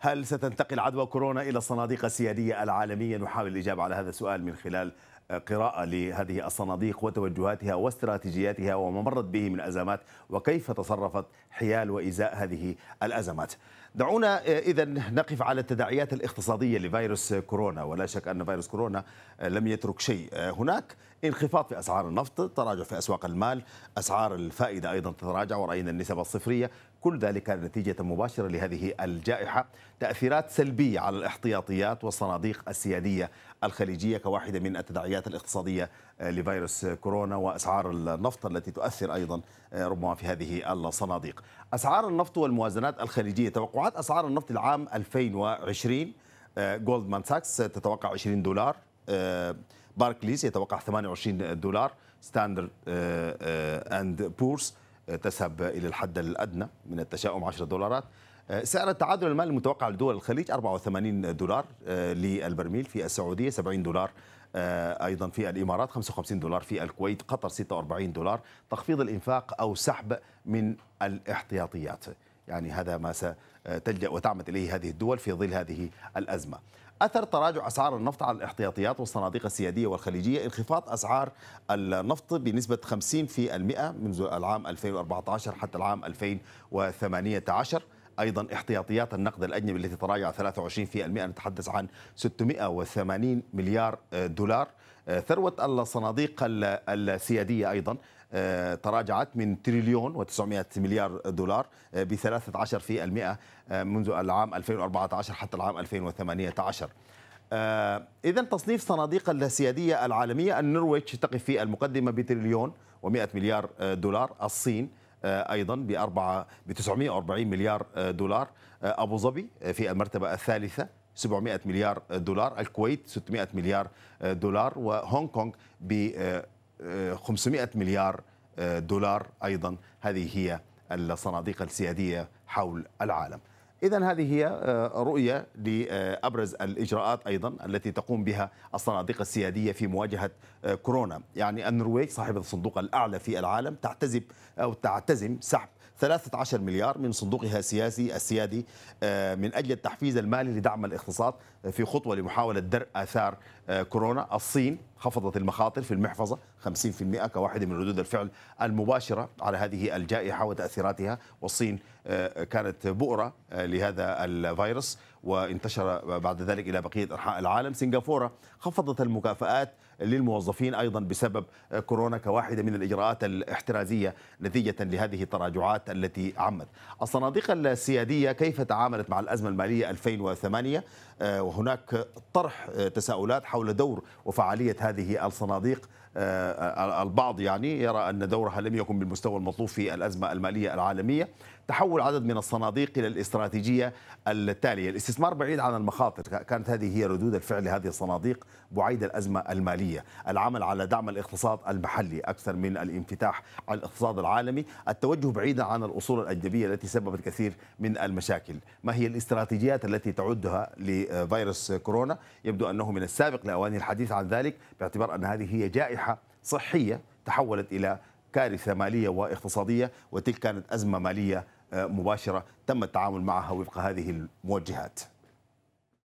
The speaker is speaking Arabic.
هل ستنتقل عدوى كورونا إلى الصناديق السيادية العالمية نحاول الإجابة على هذا السؤال من خلال آه، قراءة لهذه الصناديق وتوجهاتها واستراتيجياتها وما مرت به من أزمات وكيف تصرفت حيال وإزاء هذه الأزمات دعونا آه، إذا نقف على التداعيات الاقتصادية لفيروس كورونا ولا شك أن فيروس كورونا آه، لم يترك شيء هناك انخفاض في أسعار النفط تراجع في أسواق المال أسعار الفائدة أيضا تتراجع ورأينا النسب الصفرية كل ذلك نتيجة مباشرة لهذه الجائحة تأثيرات سلبية على الاحتياطيات والصناديق السيادية الخليجية كواحدة من التداعيات الاقتصادية آه، لفيروس كورونا وأسعار النفط التي تؤثر أيضا آه، ربما في هذه الصناديق أسعار النفط والموازنات الخليجية توقعات أسعار النفط العام 2020 جولدمان ساكس تتوقع 20 دولار باركليز آه، يتوقع 28 دولار ستاندرد اند بورس تذهب إلى الحد الأدنى من التشاؤم 10 دولارات آه، سعر التعادل المالي المتوقع لدول الخليج 84 دولار آه، للبرميل في السعودية 70 دولار آه، ايضا في الامارات 55 دولار في الكويت قطر 46 دولار تخفيض الانفاق او سحب من الاحتياطيات يعني هذا ما ستلجأ وتعمد إليه هذه الدول في ظل هذه الأزمة أثر تراجع أسعار النفط على الاحتياطيات والصناديق السيادية والخليجية انخفاض أسعار النفط بنسبة 50% منذ العام 2014 حتى العام 2018 ايضا احتياطيات النقد الاجنبي التي تراجع 23% نتحدث عن 680 مليار دولار آه، ثروه الصناديق السياديه ايضا آه، تراجعت من تريليون و900 مليار دولار آه، ب 13% آه، منذ العام 2014 حتى العام 2018 إذا تصنيف صناديق السيادية العالمية النرويج تقف في المقدمة بتريليون و100 مليار دولار الصين ايضا 4 ب 940 مليار دولار ابو ظبي في المرتبه الثالثه 700 مليار دولار الكويت 600 مليار دولار وهونغ كونغ ب 500 مليار آه، دولار ايضا هذه هي الصناديق السياديه حول العالم. إذا هذه هي آه، رؤية لأبرز الإجراءات أيضا التي تقوم بها الصناديق السيادية في مواجهة آه، كورونا يعني النرويج صاحبة الصندوق الأعلى في العالم تعتزم أو تعتزم سحب 13 مليار من صندوقها السياسي السيادي آه، من أجل التحفيز المالي لدعم الاقتصاد آه، في خطوة لمحاولة درء آثار آه، كورونا الصين خفضت المخاطر في المحفظة 50% كواحدة من ردود الفعل المباشرة على هذه الجائحة وتأثيراتها والصين كانت بؤرة لهذا الفيروس وانتشر بعد ذلك إلى بقية أنحاء العالم سنغافورة خفضت المكافآت للموظفين أيضا بسبب كورونا كواحدة من الإجراءات الاحترازية نتيجة لهذه التراجعات الصراعات التي عمت الصناديق السيادية كيف تعاملت مع الأزمة المالية 2008 آه، وهناك طرح آه، تساؤلات حول دور وفعالية هذه الصناديق آه، البعض يعني يرى أن دورها لم يكن بالمستوى المطلوب في الأزمة المالية العالمية تحول عدد من الصناديق إلى الاستراتيجية التالية الاستثمار بعيد عن المخاطر كانت هذه هي ردود الفعل لهذه الصناديق بعيد الأزمة المالية العمل على دعم الاقتصاد المحلي أكثر من الانفتاح على الاقتصاد العالمي التوجه بعيدا عن الأصول الأجنبية التي سببت كثير من المشاكل ما هي الاستراتيجيات التي تعدها لفيروس كورونا يبدو أنه من السابق لاواني الحديث عن ذلك باعتبار أن هذه هي جائحة صحية تحولت إلى كارثة مالية واقتصادية وتلك كانت أزمة مالية مباشره تم التعامل معها وفق هذه الموجهات